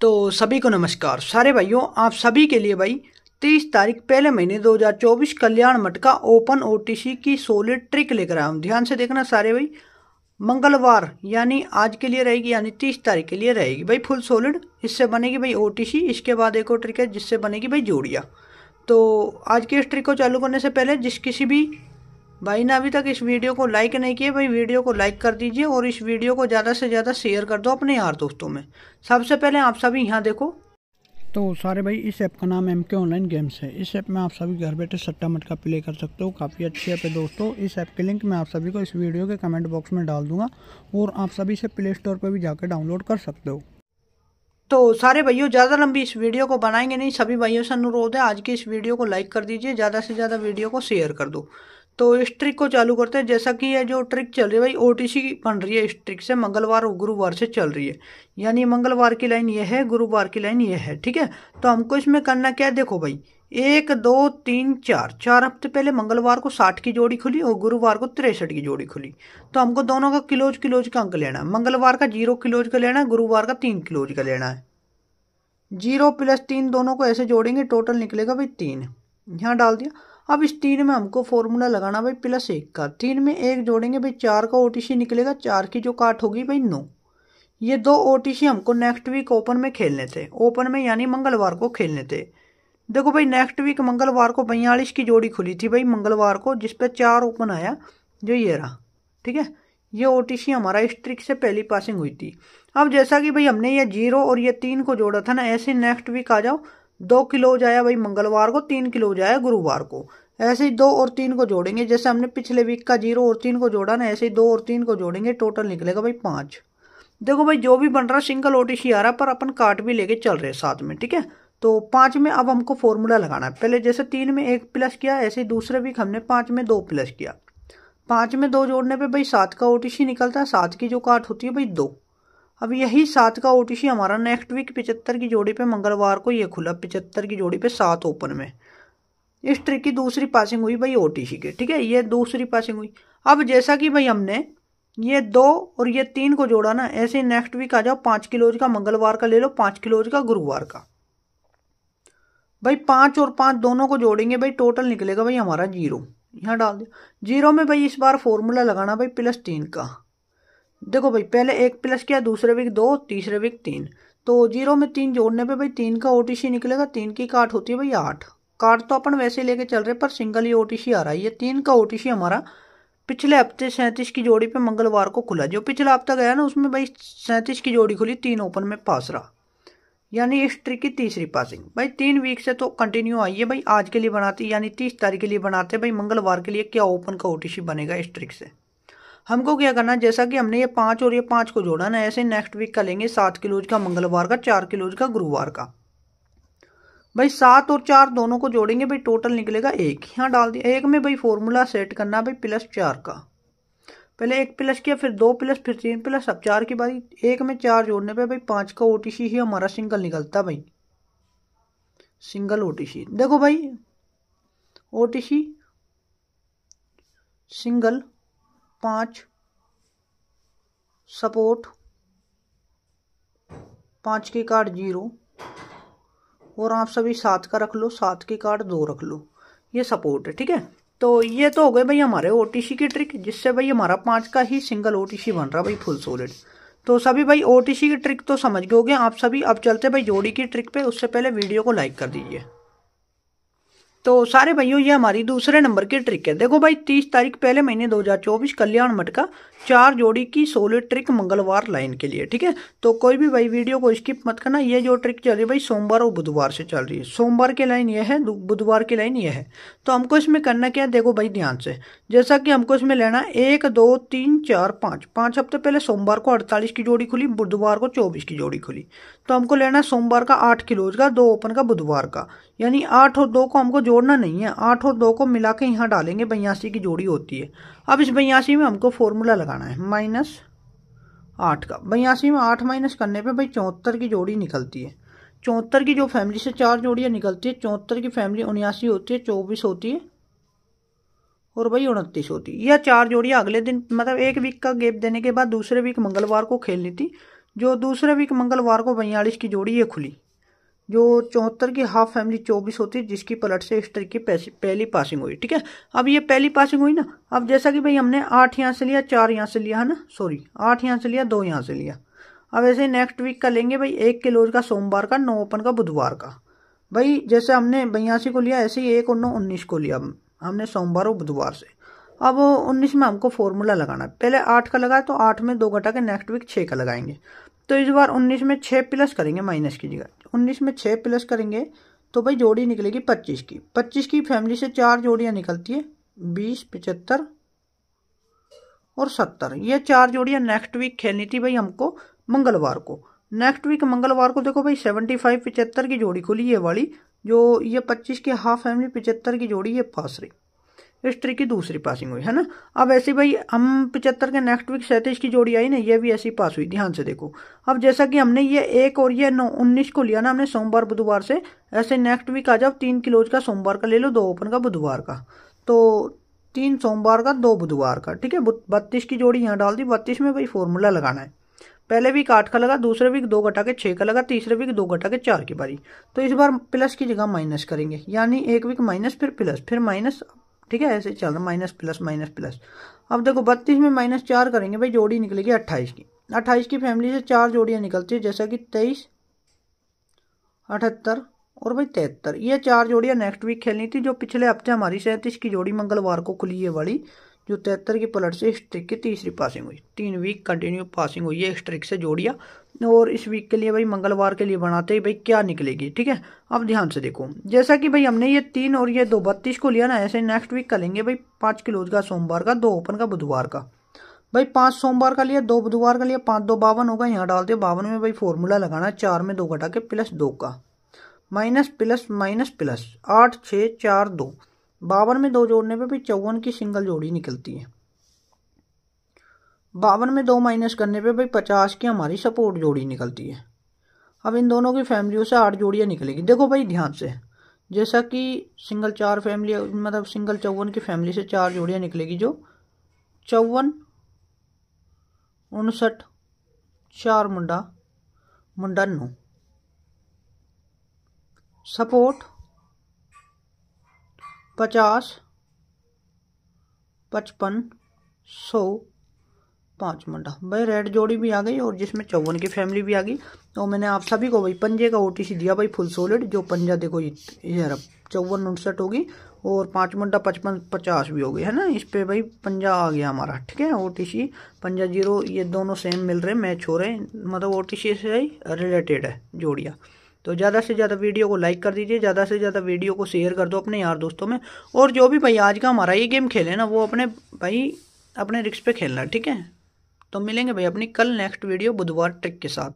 तो सभी को नमस्कार सारे भाइयों आप सभी के लिए भाई तीस तारीख पहले महीने 2024 कल्याण मटका ओपन ओटीसी की सोलिड ट्रिक लेकर आया हूँ ध्यान से देखना सारे भाई मंगलवार यानी आज के लिए रहेगी यानी तीस तारीख के लिए रहेगी भाई फुल सोलिड इससे बनेगी भाई ओटीसी इसके बाद एक और ट्रिक है जिससे बनेगी भाई जोड़िया तो आज के इस ट्रिक को चालू करने से पहले जिस किसी भी भाई ने अभी तक इस वीडियो को लाइक नहीं किया भाई वीडियो को लाइक कर दीजिए और इस वीडियो को ज़्यादा से ज़्यादा शेयर कर दो अपने यार दोस्तों में सबसे पहले आप सभी यहाँ देखो तो सारे भाई इस ऐप का नाम एम के ऑनलाइन गेम्स है इस ऐप में आप सभी घर बैठे सट्टा मटका प्ले कर सकते हो काफ़ी अच्छी ऐप है दोस्तों इस ऐप के लिंक मैं आप सभी को इस वीडियो के कमेंट बॉक्स में डाल दूंगा और आप सभी इसे प्ले स्टोर पर भी जाकर डाउनलोड कर सकते हो तो सारे भाइयों ज़्यादा लंबी इस वीडियो को बनाएंगे नहीं सभी भाइयों से अनुरोध है आज की इस वीडियो को लाइक कर दीजिए ज़्यादा से ज़्यादा वीडियो को शेयर कर दो तो इस ट्रिक को चालू करते हैं जैसा कि ये जो ट्रिक चल रही है भाई ओ बन रही है इस ट्रिक से मंगलवार और गुरुवार से चल रही है यानी मंगलवार की लाइन ये है गुरुवार की लाइन ये है ठीक है तो हमको इसमें करना क्या है देखो भाई एक दो तीन चार चार हफ्ते पहले मंगलवार को साठ की जोड़ी खुली और गुरुवार को तिरसठ की जोड़ी खुली तो हमको दोनों का किलोज किलोज का अंक लेना है मंगलवार का जीरो किलोज का लेना है गुरुवार का तीन किलोज का लेना है जीरो प्लस तीन दोनों को ऐसे जोड़ेंगे टोटल निकलेगा भाई तीन यहाँ डाल दिया अब इस तीन में हमको फॉर्मूला लगाना भाई प्लस एक का तीन में एक जोड़ेंगे भाई चार का ओटीसी निकलेगा चार की जो काट होगी भाई नौ ये दो ओटीसी हमको नेक्स्ट वीक ओपन में खेलने थे ओपन में यानी मंगलवार को खेलने थे देखो भाई नेक्स्ट वीक मंगलवार को बयालीस की जोड़ी खुली थी भाई मंगलवार को जिस पर चार ओपन आया जो ये रहा ठीक है ये ओ हमारा इस ट्रिक से पहली पासिंग हुई थी अब जैसा कि भाई हमने ये जीरो और ये तीन को जोड़ा था ना ऐसे नेक्स्ट वीक आ जाओ दो किलो जाया भाई मंगलवार को तीन किलो हो जाया गुरुवार को ऐसे ही दो और तीन को जोड़ेंगे जैसे हमने पिछले वीक का जीरो और तीन को जोड़ा ना ऐसे ही दो और तीन को जोड़ेंगे टोटल निकलेगा भाई पाँच देखो भाई जो भी बन रहा सिंगल ओ टी आ रहा पर अपन काट भी लेके चल रहे साथ में ठीक है तो पाँच में अब हमको फॉर्मूला लगाना है पहले जैसे तीन में एक प्लस किया ऐसे ही दूसरे वीक हमने पाँच में दो प्लस किया पाँच में दो जोड़ने पर भाई सात का ओ निकलता है सात की जो काट होती है भाई दो अब यही सात का ओ हमारा नेक्स्ट वीक पिचहत्तर की जोड़ी पे मंगलवार को ये खुला पिचहत्तर की जोड़ी पे सात ओपन में इस ट्रिक की दूसरी पासिंग हुई भाई ओ टी सी के ठीक है ये दूसरी पासिंग हुई अब जैसा कि भाई हमने ये दो और ये तीन को जोड़ा ना ऐसे नेक्स्ट वीक आ जाओ पाँच किलोज का मंगलवार का ले लो पाँच किलोज का गुरुवार का भाई पाँच और पाँच दोनों को जोड़ेंगे भाई टोटल निकलेगा भाई हमारा जीरो यहाँ डाल दो जीरो में भाई इस बार फॉर्मूला लगाना भाई प्लस तीन का देखो भाई पहले एक प्लस किया दूसरे वीक दो तीसरे वीक तीन तो जीरो में तीन जोड़ने पे भाई तीन का ओ निकलेगा तीन की काट होती है भाई आठ कार्ड तो अपन वैसे लेके चल रहे पर सिंगल ही ओ आ रहा है ये तीन का ओ हमारा पिछले हफ्ते सैंतीस की जोड़ी पे मंगलवार को खुला जो पिछला हफ्ता गया ना उसमें भाई सैंतीस की जोड़ी खुली तीन ओपन में पास रहा यानी इस ट्रिक की तीसरी पासिंग भाई तीन वीक से तो कंटिन्यू आई है भाई आज के लिए बनाते यानी तीस तारीख के लिए बनाते भाई मंगलवार के लिए क्या ओपन का ओ बनेगा इस ट्रिक से हमको क्या करना जैसा कि हमने ये पाँच और ये पाँच को जोड़ा ना ऐसे नेक्स्ट वीक का लेंगे सात किलोज का मंगलवार का चार किलोज का गुरुवार का भाई सात और चार दोनों को जोड़ेंगे भाई टोटल निकलेगा एक यहाँ डाल दिया एक में भाई फॉर्मूला सेट करना भाई प्लस चार का पहले एक प्लस किया फिर दो प्लस फिर तीन प्लस अब चार की बारी एक में चार जोड़ने पे भाई पाँच का ओ ही हमारा सिंगल निकलता भाई सिंगल ओ देखो भाई ओ सिंगल पाँच सपोर्ट पाँच के कार्ड जीरो और आप सभी सात का रख लो सात की कार्ड दो रख लो ये सपोर्ट है ठीक है तो ये तो हो गए भाई हमारे ओ की ट्रिक जिससे भाई हमारा पाँच का ही सिंगल ओ बन रहा भाई फुल सोलिड तो सभी भाई ओ की ट्रिक तो समझ गए आप सभी अब चलते भाई जोड़ी की ट्रिक पे उससे पहले वीडियो को लाइक कर दीजिए तो सारे भाइयों ये हमारी दूसरे नंबर की ट्रिक है देखो भाई तीस तारीख पहले महीने 2024 कल्याण मटका चार जोड़ी की सोलह ट्रिक मंगलवार लाइन के लिए ठीक है तो कोई भी भाई वीडियो को स्किप मत करना ये जो ट्रिक चल रही है भाई सोमवार और बुधवार से चल रही है सोमवार की लाइन ये है बुधवार की लाइन ये है तो हमको इसमें करना क्या है देखो भाई ध्यान से जैसा कि हमको इसमें लेना एक दो तीन चार पाँच पाँच हफ्ते पहले सोमवार को अड़तालीस की जोड़ी खुली बुधवार को चौबीस की जोड़ी खुली तो हमको लेना है सोमवार का आठ किलोज का दो ओपन का बुधवार का यानी आठ और दो को हमको जोड़ना नहीं है आठ और दो को मिला के यहाँ डालेंगे बयासी की जोड़ी होती है अब इस बयासी में हमको फॉर्मूला लगाना है माइनस आठ का बयासी में आठ माइनस करने पे भाई चौहत्तर की जोड़ी निकलती है चौहत्तर की जो फैमिली से चार जोड़ियाँ निकलती है चौहत्तर की फैमिली उन्यासी होती है चौबीस होती है और भाई उनतीस होती है यह चार जोड़ियाँ अगले दिन मतलब एक वीक का गेप देने के बाद दूसरे वीक मंगलवार को खेलनी थी जो दूसरे वीक मंगलवार को बयालीस की जोड़ी ये खुली जो चौहत्तर की हाफ फैमिली चौबीस होती जिसकी पलट से इस तरीके की पहली पासिंग हुई ठीक है अब ये पहली पासिंग हुई ना अब जैसा कि भाई हमने आठ यहाँ से लिया चार यहाँ से लिया है ना सॉरी आठ यहाँ से लिया दो यहाँ से लिया अब ऐसे नेक्स्ट वीक का लेंगे भाई एक के लोज का सोमवार का नौ ओपन का बुधवार का भाई जैसे हमने बयासी को लिया ऐसे ही एक और नौ उन्नीस को लिया हमने सोमवार और बुधवार से अब उन्नीस में हमको फॉर्मूला लगाना है पहले आठ का लगा तो आठ में दो घटा के नेक्स्ट वीक छः का लगाएंगे तो इस बार उन्नीस में छः प्लस करेंगे माइनस की जगह उन्नीस में छः प्लस करेंगे तो भाई जोड़ी निकलेगी पच्चीस की पच्चीस की फैमिली से चार जोड़ियाँ निकलती है बीस पचहत्तर और सत्तर ये चार जोड़ियाँ नेक्स्ट वीक खेलनी थी भाई हमको मंगलवार को नेक्स्ट वीक मंगलवार को देखो भाई सेवेंटी फाइव पिचहत्तर की जोड़ी खुली ये वाली जो ये पच्चीस की हाफ फैमिली पिचहत्तर की जोड़ी ये पास रही इस ट्री की दूसरी पासिंग हुई है ना अब ऐसे भाई हम पिचहत्तर के नेक्स्ट वीक सैंतीस की जोड़ी आई ना ये भी ऐसी पास हुई ध्यान से देखो अब जैसा कि हमने ये एक और ये नौ उन्नीस को लिया ना हमने सोमवार बुधवार से ऐसे नेक्स्ट वीक आ जाओ तीन किलोज का सोमवार का ले लो दो ओपन का बुधवार का तो तीन सोमवार का दो बुधवार का ठीक है बत्तीस की जोड़ी यहाँ डाल दी बत्तीस में भाई फॉर्मूला लगाना है पहले वीक आठ का लगा दूसरे वीक दो घटा के छः का लगा तीसरे वीक दो घटा के चार की बारी तो इस बार प्लस की जगह माइनस करेंगे यानी एक वीक माइनस फिर प्लस फिर माइनस ठीक है ऐसे चल रहा माइनस प्लस माइनस प्लस अब देखो बत्तीस में माइनस चार करेंगे भाई जोड़ी निकलेगी अट्ठाईस की अट्ठाईस की फैमिली से चार जोड़ियाँ निकलती है जैसा कि तेईस अठहत्तर और भाई तिहत्तर ये चार जोड़ियाँ नेक्स्ट वीक खेलनी थी जो पिछले हफ्ते हमारी सैंतीस की जोड़ी मंगलवार को खुली है वाली जो तिहत्तर की पलट से स्ट्रिक की तीसरी पासिंग हुई तीन वीक कंटिन्यू पासिंग हुई है स्ट्रिक से जोड़िया और इस वीक के लिए भाई मंगलवार के लिए बनाते ही भाई क्या निकलेगी ठीक है अब ध्यान से देखो जैसा कि भाई हमने ये तीन और ये दो बत्तीस को लिया ना ऐसे नेक्स्ट वीक का लेंगे भाई पाँच किलोज का सोमवार का दो ओपन का बुधवार का भाई पाँच सोमवार का लिया दो बुधवार का लिया पाँच दो बावन होगा यहाँ डालते बावन में भाई फॉर्मूला लगाना चार में दो घटा के प्लस दो का माइनस प्लस माइनस प्लस आठ छः चार दो बावन में दो जोड़ने पे भी चौवन की सिंगल जोड़ी निकलती है बावन में दो माइनस करने पे भाई पचास की हमारी सपोर्ट जोड़ी निकलती है अब इन दोनों की फैमिलियों से आठ जोड़ियाँ निकलेगी देखो भाई ध्यान से जैसा कि सिंगल चार फैमिली मतलब सिंगल चौवन की फैमिली से चार जोड़ियाँ निकलेगी जो चौवन उनसठ चार मुंडा मुंडा नौ सपोर्ट पचास पचपन सौ पाँच मंडा भाई रेड जोड़ी भी आ गई और जिसमें चौवन की फैमिली भी आ गई और तो मैंने आप सभी को भाई पंजे का ओटीसी दिया भाई फुल सोलिड जो पंजा देखो ये रहा चौवन उनसठ होगी और पाँच मंडा पचपन पचास भी हो गई है ना इस पर भाई पंजा आ गया हमारा ठीक है ओ पंजा जीरो ये दोनों सेम मिल रहे मैच हो रहे हैं मतलब ओ से रिलेटेड है जोड़िया तो ज़्यादा से ज़्यादा वीडियो को लाइक कर दीजिए ज़्यादा से ज़्यादा वीडियो को शेयर कर दो अपने यार दोस्तों में और जो भी भाई आज का हमारा ये गेम खेले ना वो अपने भाई अपने रिक्स पे खेलना ठीक है तो मिलेंगे भाई अपनी कल नेक्स्ट वीडियो बुधवार ट्रिक के साथ